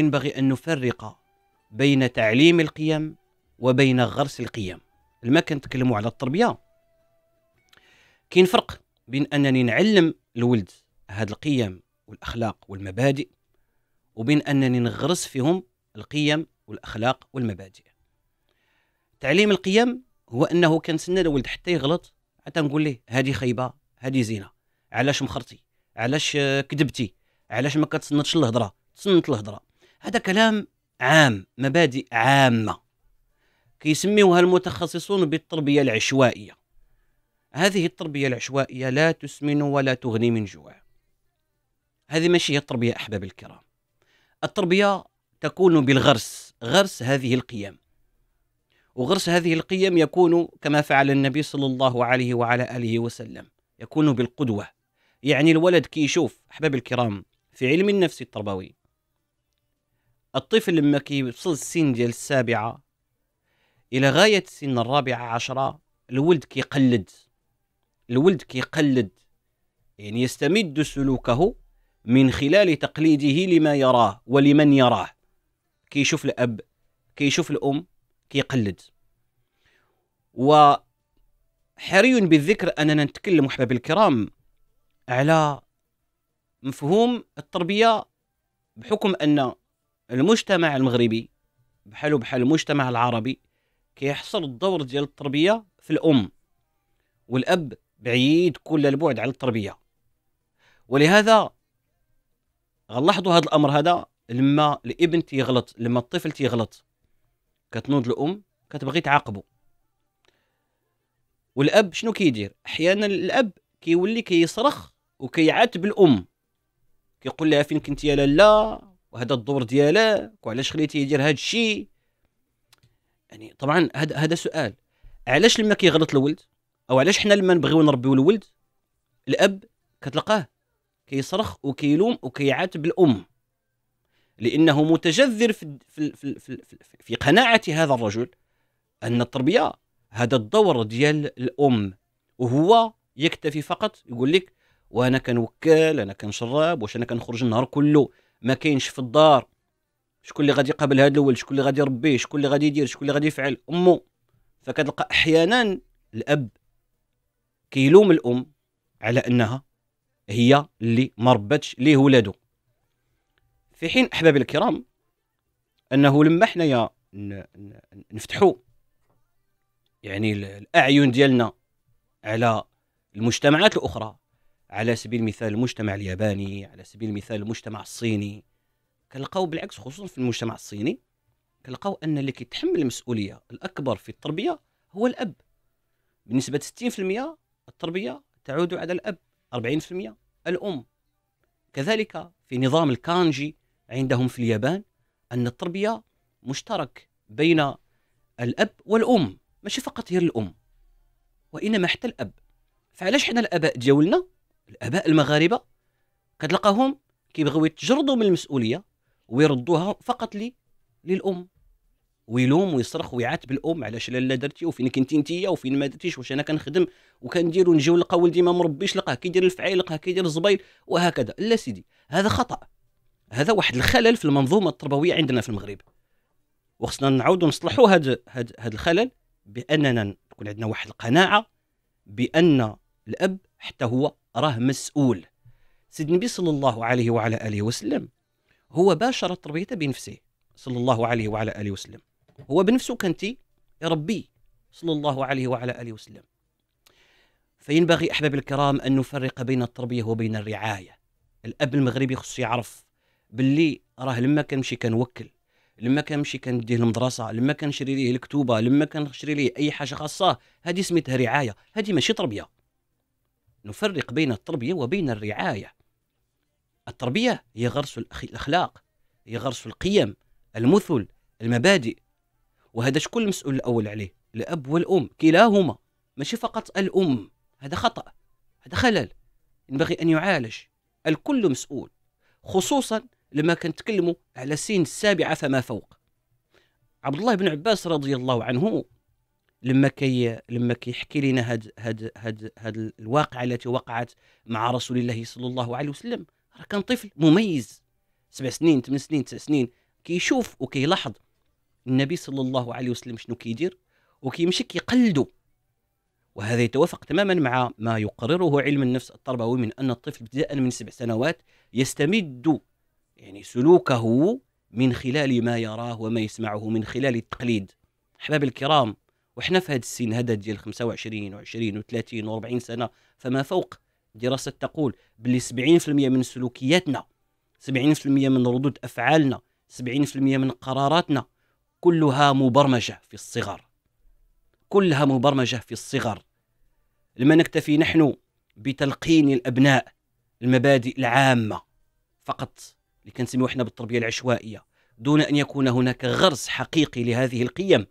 ينبغي أن نفرق بين تعليم القيم وبين غرس القيم لما كنتكلموا على التربية كاين فرق بين أنني نعلم الولد هاد القيم والأخلاق والمبادئ وبين أنني نغرس فيهم القيم والأخلاق والمبادئ تعليم القيم هو أنه كنتسنى الولد حتى يغلط حتى نقول له هذه خيبة هذه زينة علاش مخرتي علاش كذبتي علاش ما كتصنتش الهضرة تصنت الهضرة هذا كلام عام مبادئ عامه كيسميوها المتخصصون بالتربيه العشوائيه هذه التربيه العشوائيه لا تسمن ولا تغني من جوع هذه ماشي هي التربيه احباب الكرام التربيه تكون بالغرس غرس هذه القيم وغرس هذه القيم يكون كما فعل النبي صلى الله عليه وعلى اله وسلم يكون بالقدوه يعني الولد كي احباب الكرام في علم النفس التربوي الطفل لما كيوصل السن ديال السابعة إلى غاية سن الرابعة عشرة الولد كيقلد الولد كيقلد يعني يستمد سلوكه من خلال تقليده لما يراه ولمن يراه كيشوف الأب كيشوف الأم كيقلد وحري بالذكر أننا نتكلم أحباب الكرام على مفهوم التربية بحكم أن المجتمع المغربي بحالو بحال المجتمع العربي كيحصل الدور ديال التربيه في الام والاب بعيد كل البعد عن التربيه ولهذا غنلاحظوا هذا الامر هذا لما الابن تيغلط لما الطفل تيغلط كتنوض الام كتبغي تعاقبه والاب شنو كيدير احيانا الاب كيولي كيصرخ وكيعاتب الام كيقول لها فين كنتي يا لالا وهذا الدور ديالك وعلاش خليتيه يدير هذا الشيء يعني طبعا هذا هذا سؤال علاش لما كيغلط الولد او علاش حنا لما نبغيو نربيو الولد الاب كتلقاه كيصرخ وكيلوم وكيعاتب الام لانه متجذر في في في, في, في قناعه هذا الرجل ان التربيه هذا الدور ديال الام وهو يكتفي فقط يقول لك وانا كنوكل انا كنشرب واش انا كنخرج النهار كله ما كاينش في الدار شكون اللي غادي يقابل هذا الاول شكون اللي غادي يربيه شكون اللي غادي يدير شكون اللي غادي يفعل امه فكتلقى احيانا الاب كيلوم الام على انها هي اللي ما ربتش ليه ولاده في حين احبابي الكرام انه لما حنايا نفتحوا يعني الاعين ديالنا على المجتمعات الاخرى على سبيل المثال المجتمع الياباني على سبيل المثال المجتمع الصيني كنلقاو بالعكس خصوصا في المجتمع الصيني كنلقاو ان اللي كيتحمل المسؤوليه الاكبر في التربيه هو الاب بنسبه 60% التربيه تعود على الاب 40% الام كذلك في نظام الكانجي عندهم في اليابان ان التربيه مشترك بين الاب والام ماشي فقط هي الام وانما حتى الاب فعلاش حنا الاباء ديولنا الاباء المغاربه كتلقاهم كيبغيو يتجردوا من المسؤوليه ويردوها فقط لي للام ويلوم ويصرخ ويعاتب الام علاش لالا درتي وفين كنتي انتيا وفين ما درتيش واش انا كنخدم وكندير ونجيو نلقى ولدي ما مربيش لقاه كيدير الفعيل لقاه كيدير الزبيل وهكذا لا سيدي هذا خطا هذا واحد الخلل في المنظومه التربويه عندنا في المغرب وخصنا نعود نصلحوا هذا هذا الخلل باننا تكون عندنا واحد القناعه بان الاب حتى هو راه مسؤول سيد النبي صلى الله عليه وعلى اله وسلم هو باشر التربيه بنفسه صلى الله عليه وعلى اله وسلم هو بنفسه تي يربي صلى الله عليه وعلى اله وسلم فينبغي احبابي الكرام ان نفرق بين التربيه وبين الرعايه الاب المغربي خصو يعرف باللي راه لما كنمشي كنوكل لما كنمشي كنديه المدرسه لما كنشري ليه الكتوبه لما كنشري ليه اي حاجه خاصه هذه سميتها رعايه هذه ماشي تربيه نفرق بين التربية وبين الرعاية التربية هي غرس الأخلاق هي غرس القيم المثل المبادئ وهذا شكون المسؤول الأول عليه الأب والأم كلاهما ماشي فقط الأم هذا خطأ هذا خلل ينبغي أن يعالج الكل مسؤول خصوصا لما كنتكلموا على سن السابعة فما فوق عبد الله بن عباس رضي الله عنه لما كي لما كيحكي لنا هاد هاد هاد هاد الواقعه التي وقعت مع رسول الله صلى الله عليه وسلم راه كان طفل مميز سبع سنين ثمان سنين تسع سنين كيشوف وكيلاحظ النبي صلى الله عليه وسلم شنو كيدير وكيمشي كيقلده وهذا يتوافق تماما مع ما يقرره علم النفس التربوي من ان الطفل ابتداء من سبع سنوات يستمد يعني سلوكه من خلال ما يراه وما يسمعه من خلال التقليد احباب الكرام وحنا في هذا السن هذا ديال 25 و20 و30 و40 سنة فما فوق دراسة تقول بلي 70% من سلوكياتنا 70% من ردود أفعالنا 70% من قراراتنا كلها مبرمجة في الصغر كلها مبرمجة في الصغر لما نكتفي نحن بتلقين الأبناء المبادئ العامة فقط اللي كنسميو احنا بالتربية العشوائية دون أن يكون هناك غرس حقيقي لهذه القيم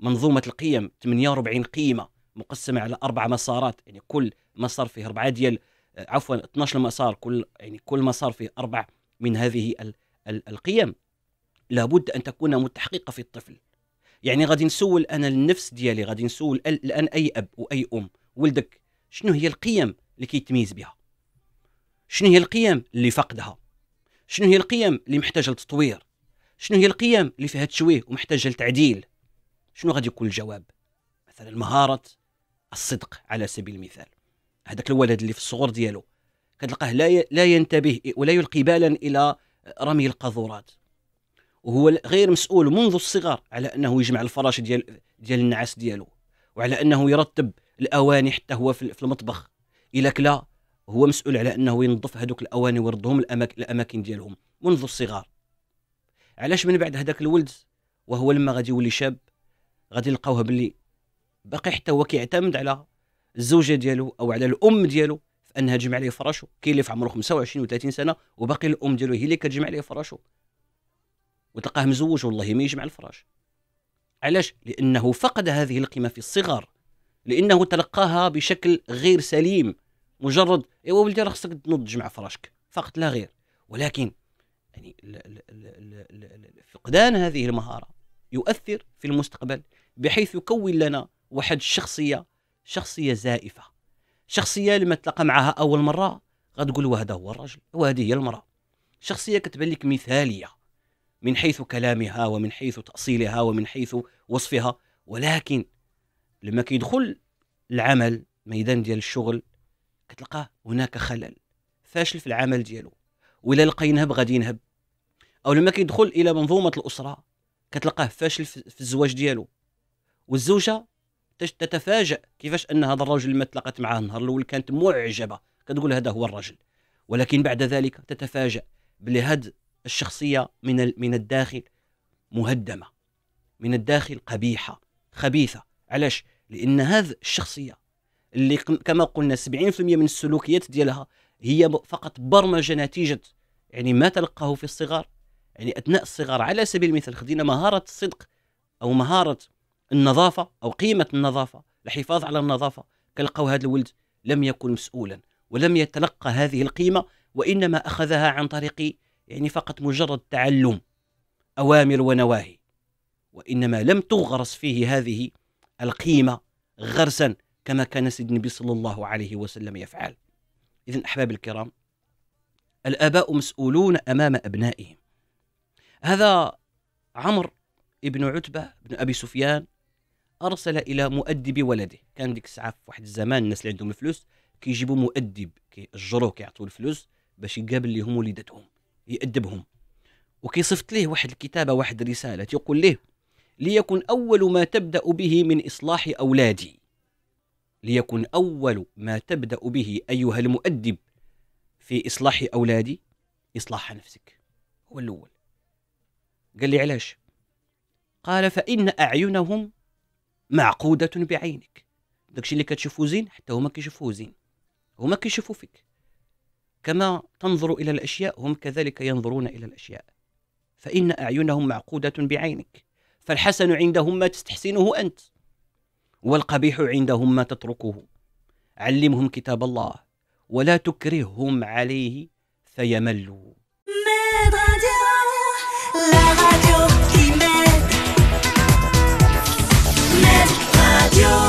منظومه القيم 48 قيمه مقسمه على اربع مسارات يعني كل مسار فيه اربعه ديال آه، عفوا 12 مسار كل يعني كل مسار فيه اربع من هذه ال ال القيم لابد ان تكون متحققه في الطفل يعني غادي نسول انا النفس ديالي غادي نسول الان اي اب واي ام ولدك شنو هي القيم اللي كيتميز بها شنو هي القيم اللي فقدها شنو هي القيم اللي محتاجه لتطوير شنو هي القيم اللي فيها تشويه ومحتاجه لتعديل شنو غادي يكون الجواب مثلا مهاره الصدق على سبيل المثال هذاك الولد اللي في الصغر ديالو كتلقاه لا لا ينتبه ولا يلقي بالا الى رمي القاذورات وهو غير مسؤول منذ الصغر على انه يجمع الفراش ديال ديال النعاس ديالو وعلى انه يرتب الاواني حتى هو في المطبخ الى كلا هو مسؤول على انه ينظف هذوك الاواني ويردهم الاماكن الاماكن ديالهم منذ الصغار علاش من بعد هذاك الولد وهو لما غادي يولي شاب غادي نلقاوها باللي باقي حتى هو كيعتمد على الزوجه ديالو او على الام ديالو في انها تجمع عليه فراشو كاين اللي في عمره 25 و30 سنه وباقي الام ديالو هي اللي كتجمع عليه فراشو وتلقاه مزوج والله ما يجمع الفراش علاش لانه فقد هذه القيمه في الصغر لانه تلقاها بشكل غير سليم مجرد ايوا ولدي راه خصك تنوض تجمع فراشك فقط لا غير ولكن يعني فقدان هذه المهاره يؤثر في المستقبل بحيث يكون لنا واحد الشخصيه شخصيه زائفه شخصيه لما تلقى معها اول مره غتقول وهذا هو الرجل وهذه هي المراه شخصيه كتبان لك مثاليه من حيث كلامها ومن حيث تاصيلها ومن حيث وصفها ولكن لما كيدخل العمل ميدان ديال الشغل كتلقاه هناك خلل فاشل في العمل ديالو ولا لقى ينهب غادي ينهب او لما كيدخل الى منظومه الاسره كتلقاه فاشل في الزواج ديالو والزوجه تتفاجأ كيفاش ان هذا الرجل ما تلاقت معاه النهار الاول كانت معجبه كتقول هذا هو الرجل ولكن بعد ذلك تتفاجأ بلي هاد الشخصيه من من الداخل مهدمه من الداخل قبيحه خبيثه علاش لان هذا الشخصيه اللي كما قلنا 70% من السلوكيات ديالها هي فقط برمجه نتيجه يعني ما تلقاه في الصغر يعني اثناء الصغر على سبيل المثال خدينا مهاره الصدق او مهاره النظافه او قيمه النظافه الحفاظ على النظافه كلقوا هذا الولد لم يكن مسؤولا ولم يتلقى هذه القيمه وانما اخذها عن طريق يعني فقط مجرد تعلم اوامر ونواهي وانما لم تغرس فيه هذه القيمه غرسا كما كان سيدنا النبي صلى الله عليه وسلم يفعل اذا احبابي الكرام الاباء مسؤولون امام ابنائهم هذا عمرو ابن عتبه بن ابي سفيان ارسل الى مؤدب ولده كان ديك الساعه في واحد الزمان الناس اللي عندهم الفلوس كيجيبوا مؤدب كيأجروه كيعطوا الفلوس باش يقابل لهم وليداتهم يأدبهم وكيصفت ليه واحد الكتابه واحد الرساله تيقول ليه ليكن اول ما تبدا به من اصلاح اولادي ليكن اول ما تبدا به ايها المؤدب في اصلاح اولادي اصلاح نفسك هو الاول قال لي علاش قال فان اعينهم معقوده بعينك داكشي اللي كتشوفو زين حتى هما كيشوفوه زين هما كيشوفوا فيك كما تنظر الى الاشياء هم كذلك ينظرون الى الاشياء فان اعينهم معقوده بعينك فالحسن عندهم ما تستحسنه انت والقبيح عندهم ما تتركه علمهم كتاب الله ولا تكرههم عليه فيملوا Planète Radio.